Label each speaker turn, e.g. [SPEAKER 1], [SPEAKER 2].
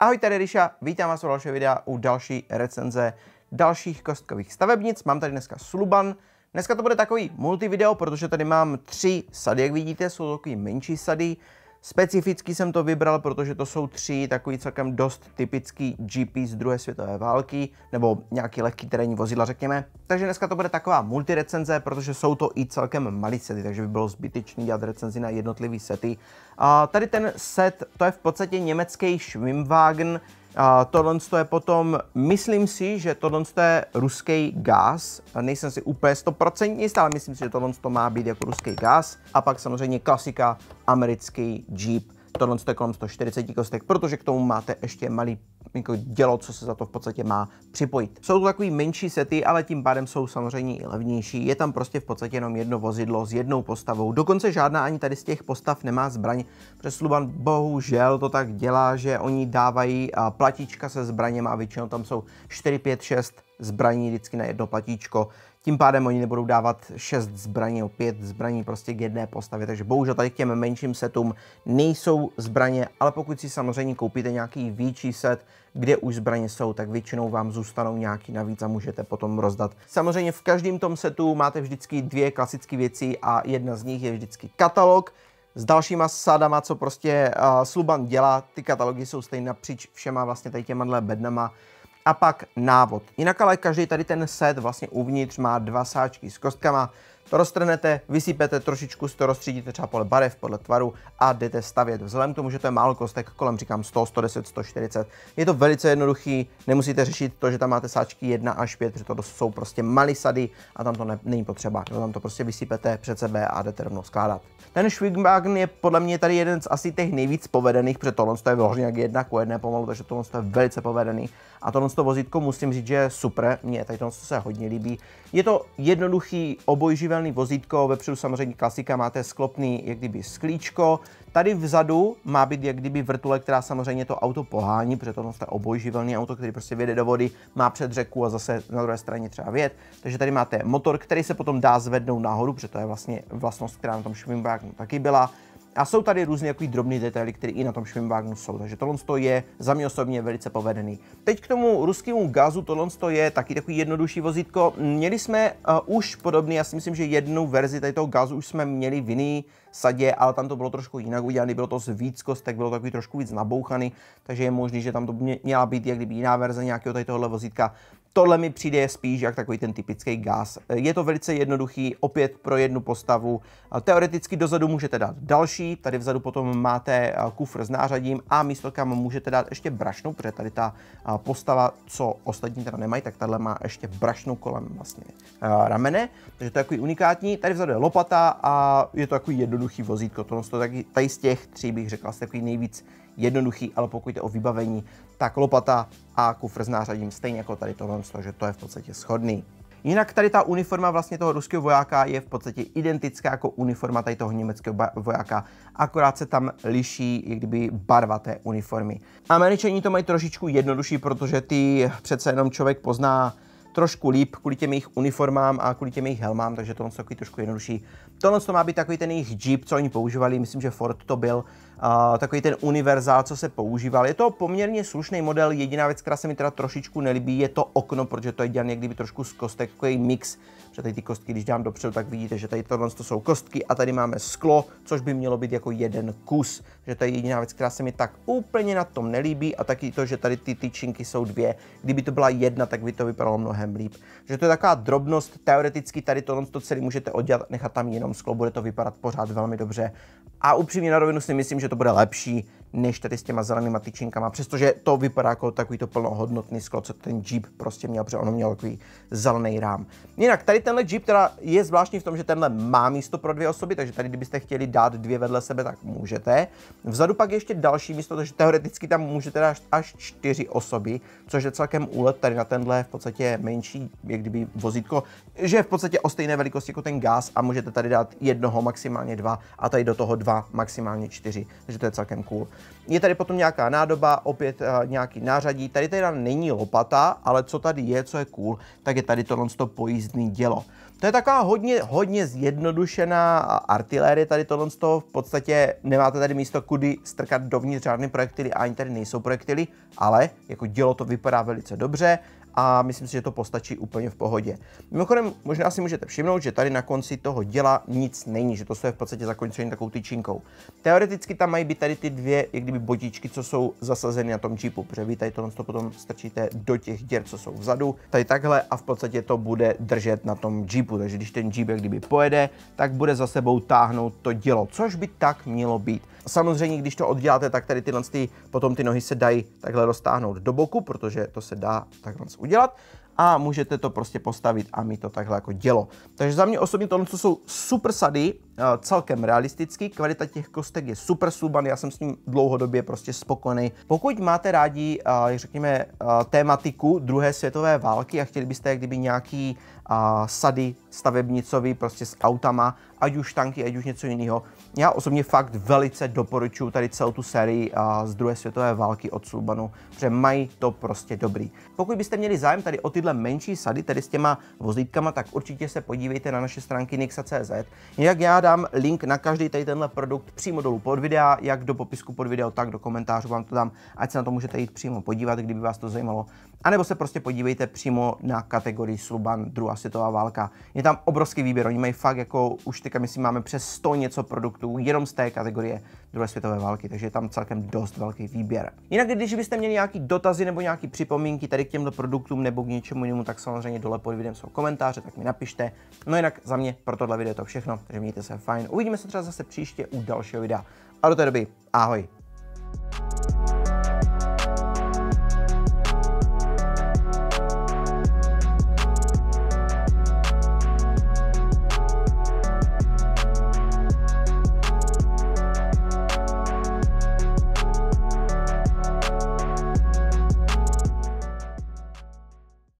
[SPEAKER 1] Ahoj, tady Ryša, vítám vás u dalšího videa u další recenze dalších kostkových stavebnic. Mám tady dneska Sluban. Dneska to bude takový multivideo, protože tady mám tři sady, jak vidíte, jsou to takový menší sady. Specificky jsem to vybral, protože to jsou tři takový celkem dost typický GP z druhé světové války, nebo nějaký lehký terénní vozidla, řekněme. Takže dneska to bude taková multirecenze, protože jsou to i celkem malý sety, takže by bylo zbytečný dělat recenzi na jednotlivý sety. A tady ten set, to je v podstatě německý Schwimmwagen, tohle je potom, myslím si, že tohle je ruský gás. Nejsem si úplně stoprocentní jistý, ale myslím si, že tohle to má být jako ruský gás. A pak samozřejmě klasika americký Jeep. Tohle je kolem 140 kostek, protože k tomu máte ještě malý jako dělo, co se za to v podstatě má připojit. Jsou to takový menší sety, ale tím pádem jsou samozřejmě i levnější. Je tam prostě v podstatě jenom jedno vozidlo s jednou postavou. Dokonce žádná ani tady z těch postav nemá zbraň. Přes Luban bohužel to tak dělá, že oni dávají platička se zbraněm a většinou tam jsou 4, 5, 6 zbraní vždycky na jedno platíčko. Tím pádem oni nebudou dávat 6 zbraní, 5 zbraní prostě k jedné postavě, takže bohužel tady k těm menším setům nejsou zbraně, ale pokud si samozřejmě koupíte nějaký větší set, kde už zbraně jsou, tak většinou vám zůstanou nějaký navíc a můžete potom rozdat. Samozřejmě v každém tom setu máte vždycky dvě klasické věci a jedna z nich je vždycky katalog, s dalšíma sádama, co prostě uh, Sluban dělá. Ty katalogy jsou stejné napříč všema vlastně tady těma bednama a pak návod. Jinak ale každý tady ten set vlastně uvnitř má dva sáčky s kostkama, to roztrhnete, vysypete trošičku, to rozstřídíte třeba podle barev, podle tvaru a jdete stavět. Vzhledem k tomu, že to je málo kostek, kolem říkám 100, 110, 140. Je to velice jednoduchý, nemusíte řešit to, že tam máte sáčky 1 až 5, protože to jsou prostě malý sady a tam to ne, není potřeba. Jo, tam to prostě vysypete před sebe a jdete rovnou skládat. Ten Schwigwagen je podle mě tady jeden z asi těch nejvíc povedených, protože tohle je vložně jak jedna ku jedné pomalu, takže tohle je velice povedený. A tohle vozítko musím říct, že je super, mě tady tohle se hodně líbí. Je to jednoduchý obojživé podélný vozítko, vepředu samozřejmě klasika, máte sklopný jak kdyby sklíčko. Tady vzadu má být jak kdyby vrtule, která samozřejmě to auto pohání, protože to je vlastně obojživelný auto, který prostě vede do vody, má řeku a zase na druhé straně třeba věd. Takže tady máte motor, který se potom dá zvednout nahoru, protože to je vlastně vlastnost, která na tom švimbajáku taky byla a jsou tady různé jako drobné detaily, které i na tom Schwimmwagenu jsou, takže tohle je za mě osobně velice povedený. Teď k tomu ruskému gazu, tohle je taky takový jednodušší vozítko. Měli jsme uh, už podobný, já si myslím, že jednu verzi tady toho gazu už jsme měli v jiný sadě, ale tam to bylo trošku jinak udělané, bylo to z víc kostek, bylo takový trošku víc nabouchaný, takže je možné, že tam to měla být jak kdyby jiná verze nějakého tady tohohle vozítka. Tohle mi přijde spíš jak takový ten typický gaz. Je to velice jednoduchý, opět pro jednu postavu. Teoreticky dozadu můžete dát další, tady vzadu potom máte kufr s nářadím a místo kam můžete dát ještě brašnu, protože tady ta postava, co ostatní teda nemají, tak tahle má ještě brašnu kolem vlastně ramene, takže to je takový unikátní. Tady vzadu je lopata a je to takový jednoduchý vozítko, to je taky tady z těch tří bych řekl asi takový nejvíc jednoduchý, ale pokud jde o vybavení, tak lopata a kufr s nářadím stejně jako tady tohle, že to je v podstatě schodný. Jinak tady ta uniforma vlastně toho ruského vojáka je v podstatě identická jako uniforma tady toho německého vojáka, akorát se tam liší jak kdyby barva té uniformy. Američani to mají trošičku jednodušší, protože ty přece jenom člověk pozná trošku líp kvůli těm jejich uniformám a kvůli těm jejich helmám, takže tohle je takový trošku jednodušší. Tohle to má být takový ten jejich Jeep, co oni používali, myslím, že Ford to byl takový ten univerzál, co se používal. Je to poměrně slušný model, jediná věc, která se mi teda trošičku nelíbí, je to okno, protože to je dělané kdyby trošku z kostek, takový mix, protože tady ty kostky, když dám dopředu, tak vidíte, že tady tohle to jsou kostky a tady máme sklo, což by mělo být jako jeden kus. Že to je jediná věc, která se mi tak úplně na tom nelíbí a taky to, že tady ty tyčinky jsou dvě. Kdyby to byla jedna, tak by to vypadalo mnohem líp. Že to je taková drobnost, teoreticky tady tohle to celé můžete oddělat, nechat tam jenom sklo, bude to vypadat pořád velmi dobře. A upřímně na rovinu si myslím, že že to bude lepší než tady s těma zelenýma tyčinkama, přestože to vypadá jako takový to plnohodnotný sklo, co ten Jeep prostě měl, protože ono měl takový zelený rám. Jinak tady tenhle Jeep teda je zvláštní v tom, že tenhle má místo pro dvě osoby, takže tady kdybyste chtěli dát dvě vedle sebe, tak můžete. Vzadu pak ještě další místo, takže teoreticky tam můžete dát až čtyři osoby, což je celkem úlet tady na tenhle v podstatě menší, jak kdyby vozítko, že je v podstatě o stejné velikosti jako ten gáz a můžete tady dát jednoho, maximálně dva a tady do toho dva, maximálně čtyři, takže to je celkem cool. Je tady potom nějaká nádoba, opět uh, nějaký nářadí. Tady teda není lopata, ale co tady je, co je cool, tak je tady tohle to pojízdný dělo. To je taková hodně, hodně zjednodušená artilérie tady tohle z toho. V podstatě nemáte tady místo, kudy strkat dovnitř žádný projektily, ani tady nejsou projektily, ale jako dělo to vypadá velice dobře a myslím si, že to postačí úplně v pohodě. Mimochodem, možná si můžete všimnout, že tady na konci toho děla nic není, že to je v podstatě zakončení takovou tyčinkou. Teoreticky tam mají být tady ty dvě, jak kdyby bodičky, co jsou zasazeny na tom čípu, protože vy tady to, to potom strčíte do těch děr, co jsou vzadu, tady takhle a v podstatě to bude držet na tom jeepu, takže když ten jeep jak kdyby pojede, tak bude za sebou táhnout to dělo, což by tak mělo být. Samozřejmě, když to odděláte, tak tady tyhle ty, potom ty nohy se dají takhle roztáhnout do boku, protože to se dá takhle udělat udělat a můžete to prostě postavit a mít to takhle jako dělo. Takže za mě osobně tohle jsou super sady, Eh, celkem realistický, kvalita těch kostek je super Suban, já jsem s ním dlouhodobě prostě spokojený. Pokud máte rádi, eh, řekněme, eh, tématiku druhé světové války a chtěli byste jak kdyby nějaký sady stavebnicový prostě s autama, ať už tanky, ať už něco jiného, já osobně fakt velice doporučuji tady celou tu sérii z druhé světové války od Subanu, protože mají to prostě dobrý. Pokud byste měli zájem tady o tyhle menší sady, tedy s těma vozítkama, tak určitě se podívejte na naše stránky nixa.cz. Jinak já dám link na každý tady tenhle produkt přímo dolů pod videa, jak do popisku pod video, tak do komentářů vám to dám, ať se na to můžete jít přímo podívat, kdyby vás to zajímalo. A nebo se prostě podívejte přímo na kategorii Sluban, druhá světová válka. Je tam obrovský výběr, oni mají fakt jako, už teďka myslím máme přes 100 něco produktů jenom z té kategorie druhé světové války, takže je tam celkem dost velký výběr. Jinak, když byste měli nějaký dotazy nebo nějaké připomínky tady k těmto produktům nebo k něčemu jinému, tak samozřejmě dole pod videem jsou komentáře, tak mi napište. No jinak za mě pro tohle video je to všechno, takže mějte se fajn. Uvidíme se třeba zase příště u dalšího videa. A do té doby, ahoj.